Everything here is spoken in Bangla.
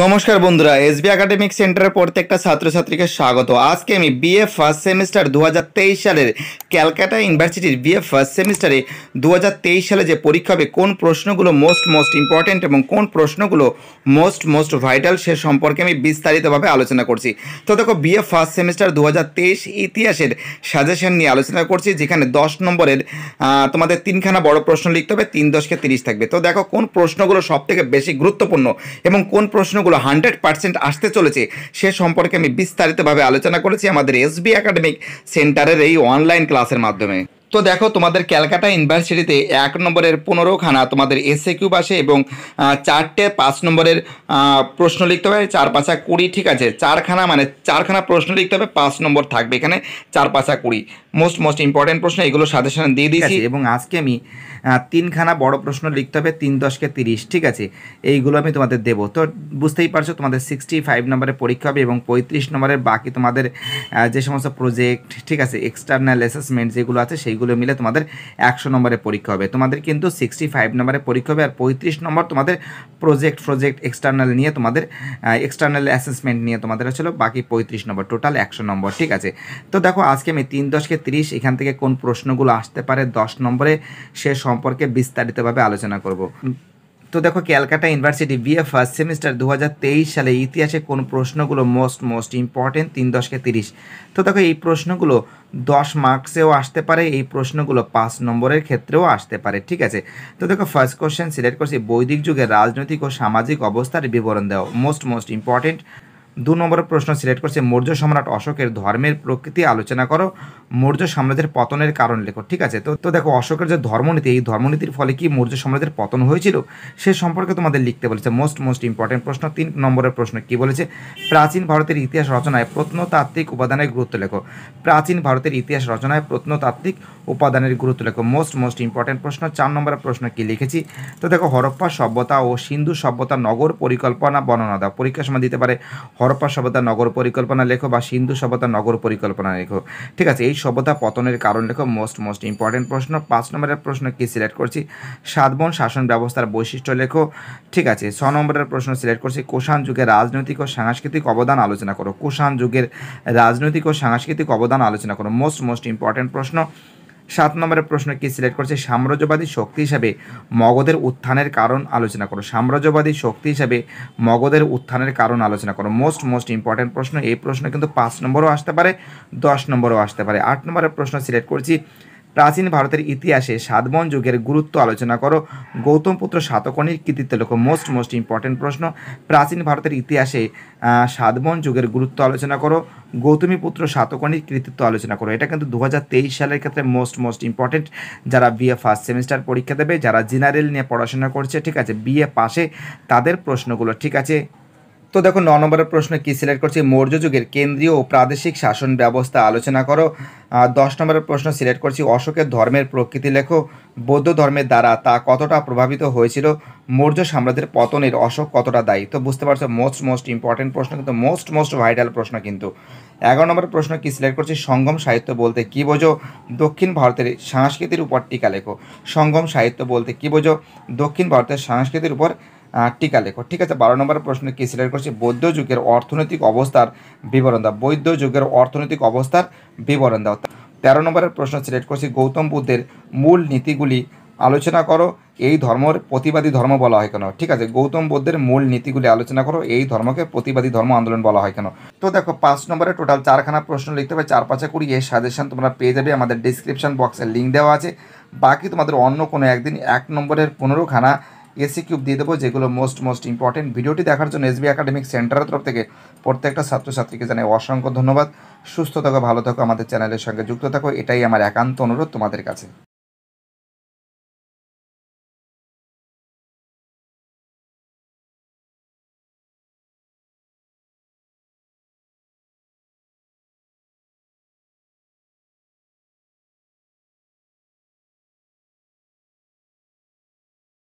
নমস্কার বন্ধুরা এস বি একাডেমিক সেন্টারের প্রত্যেকটা ছাত্রছাত্রীকে স্বাগত আজকে আমি বিএ ফার্স্ট সেমিস্টার দু সালের ক্যালকাটা ইউনিভার্সিটির বিএ ফার্স্ট সেমিস্টারে দু সালে যে পরীক্ষা হবে কোন প্রশ্নগুলো মোস্ট মোস্ট ইম্পর্ট্যান্ট এবং কোন প্রশ্নগুলো মোস্ট মোস্ট ভাইটাল সে সম্পর্কে আমি বিস্তারিতভাবে আলোচনা করছি তো দেখো বিএ ফার্স্ট সেমিস্টার দু ইতিহাসের সাজেশন নিয়ে আলোচনা করছি যেখানে দশ নম্বরের তোমাদের তিনখানা বড় প্রশ্ন লিখতে হবে তিন দশকে তিরিশ থাকবে তো দেখো কোন প্রশ্নগুলো সবথেকে বেশি গুরুত্বপূর্ণ এবং কোন প্রশ্ন প্রশ্নগুলো হান্ড্রেড পার্সেন্ট আসতে চলেছে সে সম্পর্কে আমি বিস্তারিতভাবে আলোচনা করেছি আমাদের এসবি একাডেমিক সেন্টারের এই অনলাইন ক্লাসের মাধ্যমে তো দেখো তোমাদের ক্যালকাটা ইউনিভার্সিটিতে এক নম্বরের পনেরোখানা তোমাদের এসএ কিউব আসে এবং চারটে পাঁচ নম্বরের প্রশ্ন লিখতে হবে চার পাঁচা কুড়ি ঠিক আছে চারখানা মানে চারখানা প্রশ্ন লিখতে হবে পাঁচ নম্বর থাকবে এখানে চার পাঁচা কুড়ি মোস্ট মোস্ট ইম্পর্টেন্ট প্রশ্ন এগুলো সাজেশন দিয়ে দিয়েছি এবং আজকে আমি তিনখানা বড় প্রশ্ন লিখতে হবে তিন দশকে তিরিশ ঠিক আছে এইগুলো আমি তোমাদের দেবো তো বুঝতেই পারছো তোমাদের সিক্সটি ফাইভ নম্বরের পরীক্ষা হবে এবং পঁয়ত্রিশ নম্বরের বাকি তোমাদের যে সমস্ত প্রজেক্ট ঠিক আছে এক্সটার্নাল অ্যাসেসমেন্ট যেগুলো আছে সেইগুলো মিলে তোমাদের একশো নম্বরের পরীক্ষা হবে তোমাদের কিন্তু সিক্সটি ফাইভ নম্বরের পরীক্ষা হবে আর পঁয়ত্রিশ নম্বর তোমাদের প্রজেক্ট প্রজেক্ট এক্সটার্নাল নিয়ে তোমাদের এক্সটার্নাল অ্যাসেসমেন্ট নিয়ে তোমাদের ছিল বাকি পঁয়ত্রিশ নম্বর টোটাল একশো নম্বর ঠিক আছে তো দেখো আজকে আমি তিন দশকে তিরিশ এখান থেকে কোন প্রশ্নগুলো আসতে পারে দশ নম্বরে সে সম্পর্কে বিস্তারিতভাবে আলোচনা করব তো দেখো Calcutta university BA first semester দু সালে ইতিহাসে কোন প্রশ্নগুলো মোস্ট মোস্ট ইম্পর্টেন্ট তিন দশকে তিরিশ তো দেখো এই প্রশ্নগুলো দশ মার্কসেও আসতে পারে এই প্রশ্নগুলো পাঁচ নম্বরের ক্ষেত্রেও আসতে পারে ঠিক আছে তো দেখো ফার্স্ট কোশ্চেন সিলেক্ট করছি বৈদিক যুগে রাজনৈতিক ও সামাজিক অবস্থার বিবরণ দেওয়া মোস্ট মোস্ট ইম্পর্টেন্ট দু নম্বরের প্রশ্ন সিলেক্ট করছে মৌর্য সম্রাট অশোকের ধর্মের প্রকৃতি আলোচনা করো মৌর্য সাম্রাজ্যের পতনের কারণ লেখো ঠিক আছে তো তো দেখো অশোকের যে ধর্মনীতি এই ধর্মনীতির ফলে কি মৌর্য সাম্রাজ্যের পতন হয়েছিল সে সম্পর্কে তোমাদের লিখতে বলেছে মোস্ট মোস্ট ইম্পর্টেন্ট প্রশ্ন তিন নম্বরের প্রশ্ন কি বলেছে প্রাচীন ভারতের ইতিহাস রচনায় প্রত্নতাত্ত্বিক উপাদানের গুরুত্ব লেখো প্রাচীন ভারতের ইতিহাস রচনায় প্রত্নতাত্ত্বিক উপাদানের গুরুত্ব লেখো মোস্ট মোস্ট ইম্পর্টেন্ট প্রশ্ন চার নম্বরের প্রশ্ন কি লিখেছি তো দেখো হরপ্পা সভ্যতা ও সিন্ধু সভ্যতা নগর পরিকল্পনা বর্ণনা দাও পরীক্ষার সময় দিতে পারে হরপ্পা সভ্যতা নগর পরিকল্পনা লেখো বা সিন্ধু সভ্যতা নগর পরিকল্পনা লেখো ঠিক আছে এই সভ্যতা পতনের কারণ লেখো মোস্ট মোস্ট ইম্পর্টেন্ট প্রশ্ন পাঁচ নম্বরের প্রশ্ন কি সিলেক্ট করছি সাতবন শাসন ব্যবস্থার বৈশিষ্ট্য লেখো ঠিক আছে ছ নম্বরের প্রশ্ন সিলেক্ট করছি কোষাণ যুগের রাজনৈতিক ও সাংস্কৃতিক অবদান আলোচনা করো কোষাণ যুগের রাজনৈতিক ও সাংস্কৃতিক অবদান আলোচনা করো মোস্ট মোস্ট ইম্পর্টেন্ট প্রশ্ন সাত নম্বরের প্রশ্ন কি সিলেক্ট করছে সাম্রাজ্যবাদী শক্তি হিসাবে মগধের উত্থানের কারণ আলোচনা করো সাম্রাজ্যবাদী শক্তি হিসাবে মগধের উত্থানের কারণ আলোচনা করো মোস্ট মোস্ট ইম্পর্ট্যান্ট প্রশ্ন এই প্রশ্ন কিন্তু পাঁচ নম্বরও আসতে পারে দশ নম্বরও আসতে পারে আট নম্বরের প্রশ্ন সিলেক্ট করছি প্রাচীন ভারতের ইতিহাসে সাতবন যুগের গুরুত্ব আলোচনা করো গৌতম পুত্র সাতকর্ণীর কৃতিত্ব লক্ষ্য মোস্ট মোস্ট ইম্পর্টেন্ট প্রশ্ন প্রাচীন ভারতের ইতিহাসে সাতবন যুগের গুরুত্ব আলোচনা করো গৌতমী পুত্র সাতকর্ণীর কৃতিত্ব আলোচনা করো এটা কিন্তু দু সালের ক্ষেত্রে মোস্ট মোস্ট ইম্পর্টেন্ট যারা বিএ ফার্স্ট সেমিস্টার পরীক্ষা দেবে যারা জেনারেল নিয়ে পড়াশোনা করছে ঠিক আছে বিএ পাশে তাদের প্রশ্নগুলো ঠিক আছে তো দেখো ন নম্বরের প্রশ্ন কী সিলেক্ট করছি মৌর্য যুগের কেন্দ্রীয় ও প্রাদেশিক শাসন ব্যবস্থা আলোচনা করো দশ নম্বরের প্রশ্ন সিলেক্ট করছি অশোকের ধর্মের প্রকৃতি লেখো বৌদ্ধ ধর্মের দ্বারা তা কতটা প্রভাবিত হয়েছিল মৌর্য সাম্রাজ্যের পতনের অশোক কতটা দায়ী তো বুঝতে পারছো মোস্ট মোস্ট ইম্পর্টেন্ট প্রশ্ন কিন্তু মোস্ট মোস্ট ভাইটাল প্রশ্ন কিন্তু এগারো নম্বরের প্রশ্ন কি সিলেক্ট করছি সঙ্গম সাহিত্য বলতে কী বোঝো দক্ষিণ ভারতের সংস্কৃতির উপর টিকা লেখো সঙ্গম সাহিত্য বলতে কী বোঝো দক্ষিণ ভারতের সংস্কৃতির উপর টিকা লেখো ঠিক আছে বারো নম্বর প্রশ্ন কি সিলেক্ট করছি বৌদ্ধ যুগের অর্থনৈতিক অবস্থার বিবরণ দাও বৌদ্ধ যুগের অর্থনৈতিক অবস্থার বিবরণ দাও তেরো নম্বরের প্রশ্ন সিলেক্ট করছি গৌতম বুদ্ধের মূল নীতিগুলি আলোচনা করো এই ধর্মের প্রতিবাদী ধর্ম বলা হয় কেন ঠিক আছে গৌতম বুদ্ধের মূল নীতিগুলি আলোচনা করো এই ধর্মকে প্রতিবাদী ধর্ম আন্দোলন বলা হয় কেন তো দেখো পাঁচ নম্বরে টোটাল চারখানা প্রশ্ন লিখতে হবে চার পাঁচা কুড়ি এই সাজেশন তোমরা পেয়ে যাবে আমাদের ডিসক্রিপশান বক্সে লিঙ্ক দেওয়া আছে বাকি তোমাদের অন্য কোনো একদিন এক নম্বরের পনেরোখানা এসি কিউব দিয়ে দেবো যেগুলো মোস্ট মোস্ট ইম্পর্টেন্ট ভিডিওটি দেখার জন্য এসবি একাডেমিক সেন্টারের তরফ থেকে প্রত্যেকটা ছাত্রছাত্রীকে জানাই অসংখ্য ধন্যবাদ সুস্থ থাকো ভালো থাকো আমাদের চ্যানেলের সঙ্গে যুক্ত থাকো এটাই আমার একান্ত অনুরোধ তোমাদের কাছে